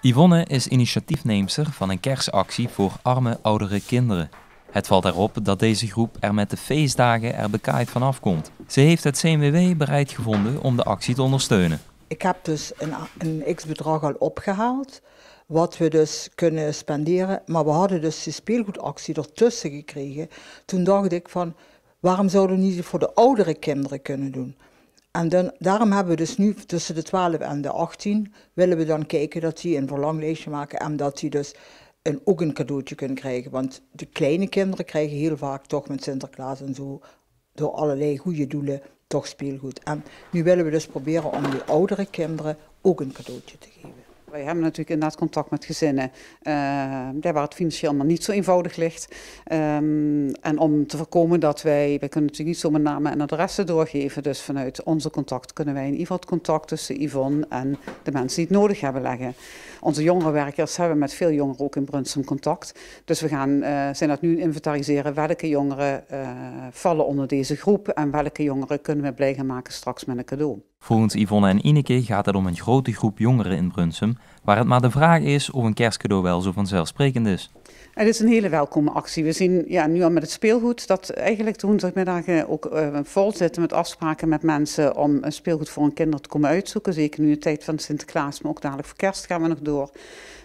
Yvonne is initiatiefneemster van een kerstactie voor arme oudere kinderen. Het valt erop dat deze groep er met de feestdagen er bekaaid van afkomt. Ze heeft het CMW bereid gevonden om de actie te ondersteunen. Ik heb dus een, een x-bedrag al opgehaald, wat we dus kunnen spenderen. Maar we hadden dus de speelgoedactie ertussen gekregen. Toen dacht ik van, waarom zouden we niet voor de oudere kinderen kunnen doen? En daarom hebben we dus nu tussen de 12 en de 18 willen we dan kijken dat die een verlanglijstje maken en dat die dus een, ook een cadeautje kunnen krijgen. Want de kleine kinderen krijgen heel vaak toch met Sinterklaas en zo door allerlei goede doelen toch speelgoed. En nu willen we dus proberen om die oudere kinderen ook een cadeautje te geven. Wij hebben natuurlijk inderdaad contact met gezinnen eh, daar waar het financieel maar niet zo eenvoudig ligt. Ehm, en om te voorkomen dat wij, wij kunnen natuurlijk niet zomaar namen en adressen doorgeven, dus vanuit onze contact kunnen wij in ieder geval het contact tussen Yvonne en de mensen die het nodig hebben leggen. Onze jongerenwerkers hebben met veel jongeren ook in Brunsum contact. Dus we gaan, eh, zijn dat nu inventariseren. Welke jongeren eh, vallen onder deze groep en welke jongeren kunnen we blij gaan maken straks met een cadeau. Volgens Yvonne en Ineke gaat het om een grote groep jongeren in Brunsum, waar het maar de vraag is of een kerstcadeau wel zo vanzelfsprekend is. Het is een hele welkome actie. We zien ja, nu al met het speelgoed dat eigenlijk de woensdagmiddag eh, ook vol zitten met afspraken met mensen om een speelgoed voor hun kinderen te komen uitzoeken. Zeker nu de tijd van Sinterklaas, maar ook dadelijk voor kerst gaan we nog door.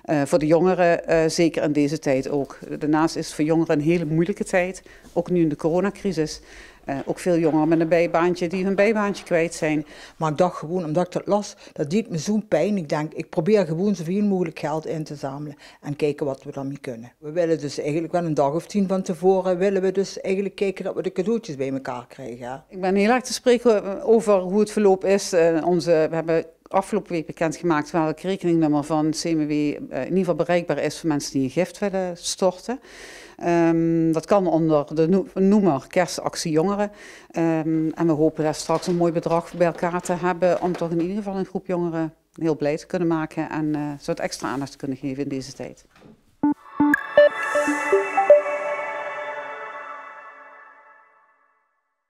Eh, voor de jongeren eh, zeker in deze tijd ook. Daarnaast is het voor jongeren een hele moeilijke tijd, ook nu in de coronacrisis. Eh, ook veel jongeren met een bijbaantje die hun bijbaantje kwijt zijn. Maar ik dacht gewoon, omdat ik dat las, dat deed me zo'n pijn. Ik denk, ik probeer gewoon zoveel mogelijk geld in te zamelen en kijken wat we daarmee kunnen. We willen dus eigenlijk wel een dag of tien van tevoren, willen we dus eigenlijk kijken dat we de cadeautjes bij elkaar krijgen. Ik ben heel erg te spreken over hoe het verloop is. onze, we hebben afgelopen week bekendgemaakt welk rekeningnummer van CMW eh, in ieder geval bereikbaar is voor mensen die een gift willen storten. Ehm, dat kan onder de noemer Kerstactie Jongeren. Ehm, en we hopen daar straks een mooi bedrag bij elkaar te hebben om toch in ieder geval een groep jongeren heel blij te kunnen maken en eh, zo het extra aandacht te kunnen geven in deze tijd.